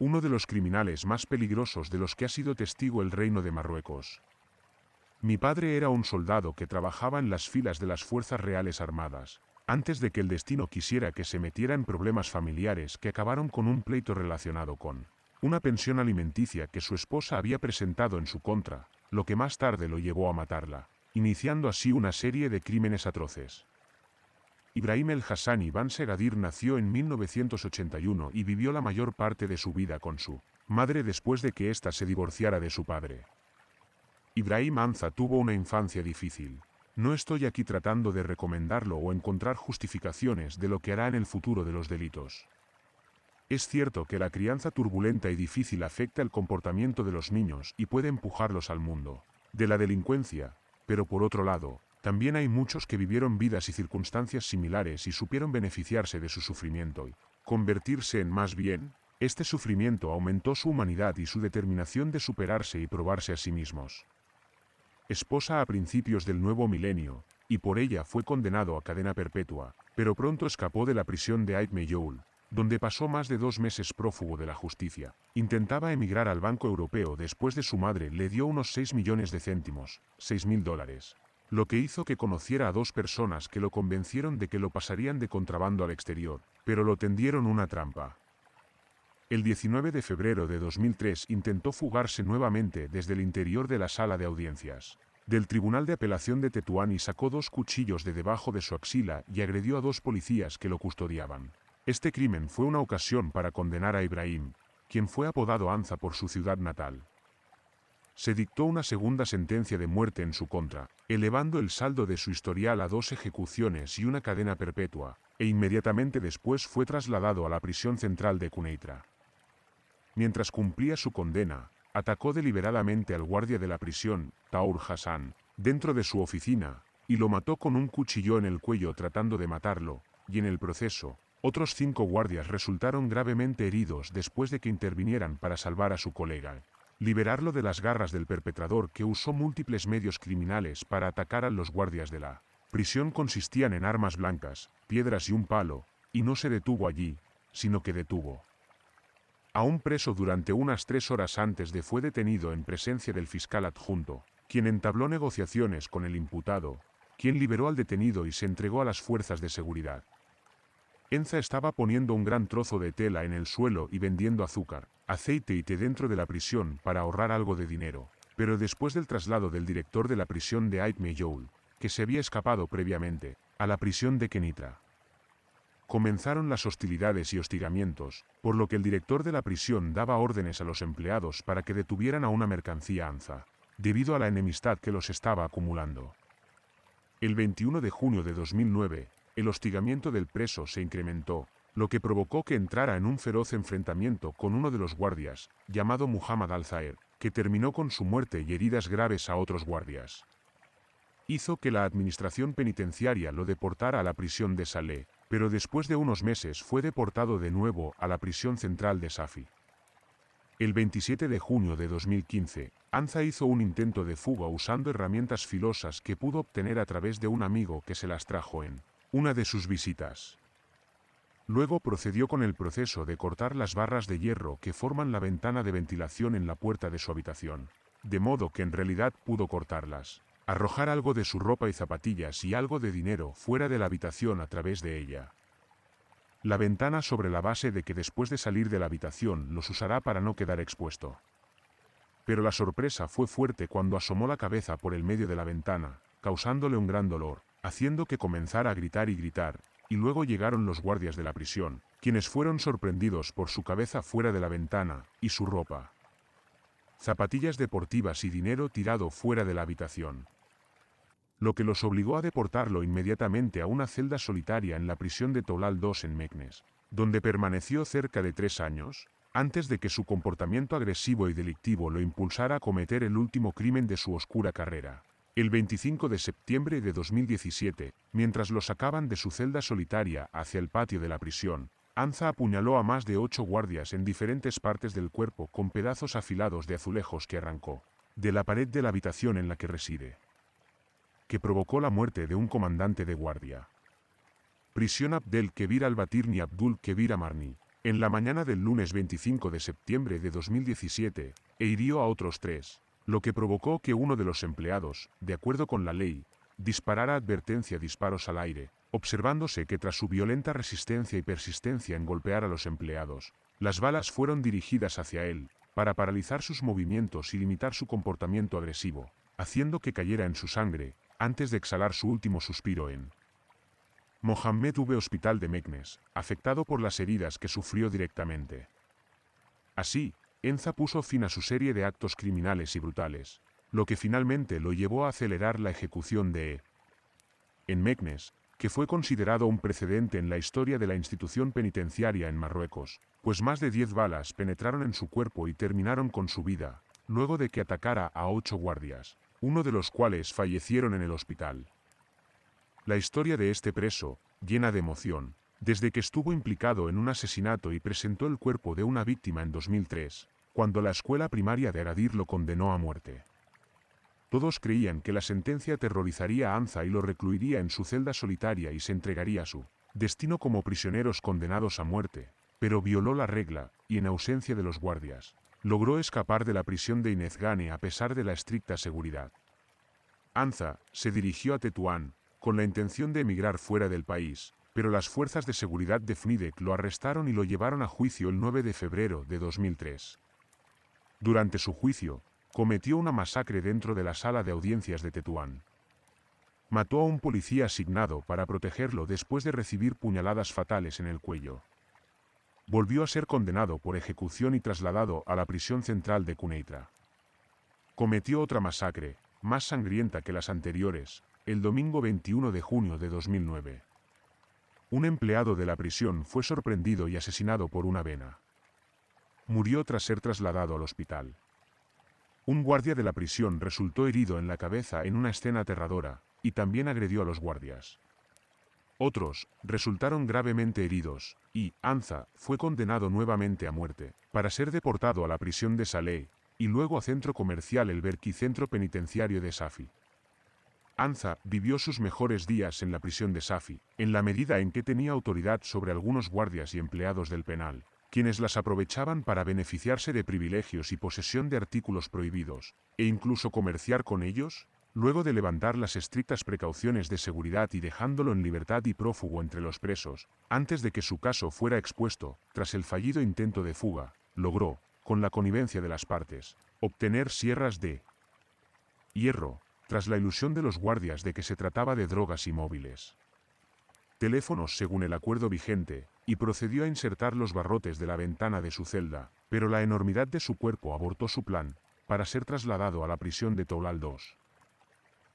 uno de los criminales más peligrosos de los que ha sido testigo el reino de Marruecos. Mi padre era un soldado que trabajaba en las filas de las Fuerzas Reales Armadas, antes de que el destino quisiera que se metiera en problemas familiares que acabaron con un pleito relacionado con una pensión alimenticia que su esposa había presentado en su contra, lo que más tarde lo llevó a matarla, iniciando así una serie de crímenes atroces. Ibrahim el Hassan Ibn nació en 1981 y vivió la mayor parte de su vida con su madre después de que ésta se divorciara de su padre. Ibrahim Anza tuvo una infancia difícil. No estoy aquí tratando de recomendarlo o encontrar justificaciones de lo que hará en el futuro de los delitos. Es cierto que la crianza turbulenta y difícil afecta el comportamiento de los niños y puede empujarlos al mundo de la delincuencia, pero por otro lado, también hay muchos que vivieron vidas y circunstancias similares y supieron beneficiarse de su sufrimiento y convertirse en más bien. Este sufrimiento aumentó su humanidad y su determinación de superarse y probarse a sí mismos. Esposa a principios del nuevo milenio, y por ella fue condenado a cadena perpetua, pero pronto escapó de la prisión de youl donde pasó más de dos meses prófugo de la justicia. Intentaba emigrar al Banco Europeo después de su madre le dio unos 6 millones de céntimos, 6 mil dólares lo que hizo que conociera a dos personas que lo convencieron de que lo pasarían de contrabando al exterior, pero lo tendieron una trampa. El 19 de febrero de 2003 intentó fugarse nuevamente desde el interior de la sala de audiencias. Del Tribunal de Apelación de Tetuán y sacó dos cuchillos de debajo de su axila y agredió a dos policías que lo custodiaban. Este crimen fue una ocasión para condenar a Ibrahim, quien fue apodado Anza por su ciudad natal se dictó una segunda sentencia de muerte en su contra, elevando el saldo de su historial a dos ejecuciones y una cadena perpetua, e inmediatamente después fue trasladado a la prisión central de Cuneitra. Mientras cumplía su condena, atacó deliberadamente al guardia de la prisión, Taur Hassan, dentro de su oficina, y lo mató con un cuchillo en el cuello tratando de matarlo, y en el proceso, otros cinco guardias resultaron gravemente heridos después de que intervinieran para salvar a su colega liberarlo de las garras del perpetrador que usó múltiples medios criminales para atacar a los guardias de la prisión consistían en armas blancas, piedras y un palo, y no se detuvo allí, sino que detuvo a un preso durante unas tres horas antes de fue detenido en presencia del fiscal adjunto, quien entabló negociaciones con el imputado, quien liberó al detenido y se entregó a las fuerzas de seguridad. Enza estaba poniendo un gran trozo de tela en el suelo y vendiendo azúcar, aceite y té dentro de la prisión para ahorrar algo de dinero. Pero después del traslado del director de la prisión de Aitme que se había escapado previamente, a la prisión de Kenitra. Comenzaron las hostilidades y hostigamientos, por lo que el director de la prisión daba órdenes a los empleados para que detuvieran a una mercancía Anza, debido a la enemistad que los estaba acumulando. El 21 de junio de 2009, el hostigamiento del preso se incrementó, lo que provocó que entrara en un feroz enfrentamiento con uno de los guardias, llamado Muhammad al que terminó con su muerte y heridas graves a otros guardias. Hizo que la administración penitenciaria lo deportara a la prisión de Saleh, pero después de unos meses fue deportado de nuevo a la prisión central de Safi. El 27 de junio de 2015, Anza hizo un intento de fuga usando herramientas filosas que pudo obtener a través de un amigo que se las trajo en una de sus visitas. Luego procedió con el proceso de cortar las barras de hierro que forman la ventana de ventilación en la puerta de su habitación, de modo que en realidad pudo cortarlas, arrojar algo de su ropa y zapatillas y algo de dinero fuera de la habitación a través de ella. La ventana sobre la base de que después de salir de la habitación los usará para no quedar expuesto. Pero la sorpresa fue fuerte cuando asomó la cabeza por el medio de la ventana, causándole un gran dolor, haciendo que comenzara a gritar y gritar, y luego llegaron los guardias de la prisión, quienes fueron sorprendidos por su cabeza fuera de la ventana, y su ropa. Zapatillas deportivas y dinero tirado fuera de la habitación. Lo que los obligó a deportarlo inmediatamente a una celda solitaria en la prisión de Tolal II en Meknes, donde permaneció cerca de tres años, antes de que su comportamiento agresivo y delictivo lo impulsara a cometer el último crimen de su oscura carrera. El 25 de septiembre de 2017, mientras lo sacaban de su celda solitaria hacia el patio de la prisión, Anza apuñaló a más de ocho guardias en diferentes partes del cuerpo con pedazos afilados de azulejos que arrancó de la pared de la habitación en la que reside, que provocó la muerte de un comandante de guardia. Prisión Abdel Kebir al-Batirni Abdul Kebir Amarni, en la mañana del lunes 25 de septiembre de 2017, e hirió a otros tres, lo que provocó que uno de los empleados, de acuerdo con la ley, disparara advertencia disparos al aire, observándose que tras su violenta resistencia y persistencia en golpear a los empleados, las balas fueron dirigidas hacia él, para paralizar sus movimientos y limitar su comportamiento agresivo, haciendo que cayera en su sangre, antes de exhalar su último suspiro en Mohamed V Hospital de Meknes, afectado por las heridas que sufrió directamente. Así, Enza puso fin a su serie de actos criminales y brutales, lo que finalmente lo llevó a acelerar la ejecución de e. En Meknes, que fue considerado un precedente en la historia de la institución penitenciaria en Marruecos, pues más de 10 balas penetraron en su cuerpo y terminaron con su vida, luego de que atacara a ocho guardias, uno de los cuales fallecieron en el hospital. La historia de este preso, llena de emoción, desde que estuvo implicado en un asesinato y presentó el cuerpo de una víctima en 2003, cuando la escuela primaria de Agadir lo condenó a muerte. Todos creían que la sentencia aterrorizaría a Anza y lo recluiría en su celda solitaria y se entregaría a su destino como prisioneros condenados a muerte, pero violó la regla, y en ausencia de los guardias, logró escapar de la prisión de Inezgane a pesar de la estricta seguridad. Anza se dirigió a Tetuán, con la intención de emigrar fuera del país, pero las fuerzas de seguridad de Fnidek lo arrestaron y lo llevaron a juicio el 9 de febrero de 2003. Durante su juicio, cometió una masacre dentro de la sala de audiencias de Tetuán. Mató a un policía asignado para protegerlo después de recibir puñaladas fatales en el cuello. Volvió a ser condenado por ejecución y trasladado a la prisión central de Cuneitra. Cometió otra masacre, más sangrienta que las anteriores, el domingo 21 de junio de 2009. Un empleado de la prisión fue sorprendido y asesinado por una vena murió tras ser trasladado al hospital. Un guardia de la prisión resultó herido en la cabeza en una escena aterradora, y también agredió a los guardias. Otros resultaron gravemente heridos, y Anza fue condenado nuevamente a muerte, para ser deportado a la prisión de Salé, y luego a centro comercial El Berqui Centro Penitenciario de Safi. Anza vivió sus mejores días en la prisión de Safi, en la medida en que tenía autoridad sobre algunos guardias y empleados del penal, quienes las aprovechaban para beneficiarse de privilegios y posesión de artículos prohibidos, e incluso comerciar con ellos, luego de levantar las estrictas precauciones de seguridad y dejándolo en libertad y prófugo entre los presos, antes de que su caso fuera expuesto, tras el fallido intento de fuga, logró, con la connivencia de las partes, obtener sierras de hierro, tras la ilusión de los guardias de que se trataba de drogas y móviles, Teléfonos según el acuerdo vigente, y procedió a insertar los barrotes de la ventana de su celda, pero la enormidad de su cuerpo abortó su plan, para ser trasladado a la prisión de Toulal II.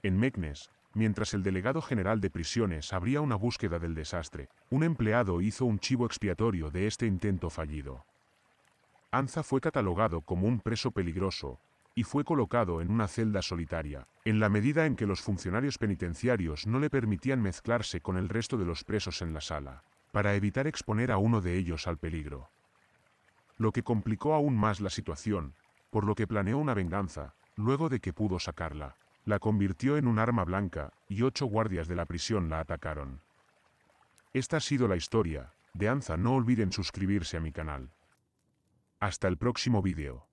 En Meknes, mientras el delegado general de prisiones abría una búsqueda del desastre, un empleado hizo un chivo expiatorio de este intento fallido. Anza fue catalogado como un preso peligroso, y fue colocado en una celda solitaria, en la medida en que los funcionarios penitenciarios no le permitían mezclarse con el resto de los presos en la sala para evitar exponer a uno de ellos al peligro. Lo que complicó aún más la situación, por lo que planeó una venganza, luego de que pudo sacarla. La convirtió en un arma blanca, y ocho guardias de la prisión la atacaron. Esta ha sido la historia, de Anza no olviden suscribirse a mi canal. Hasta el próximo vídeo.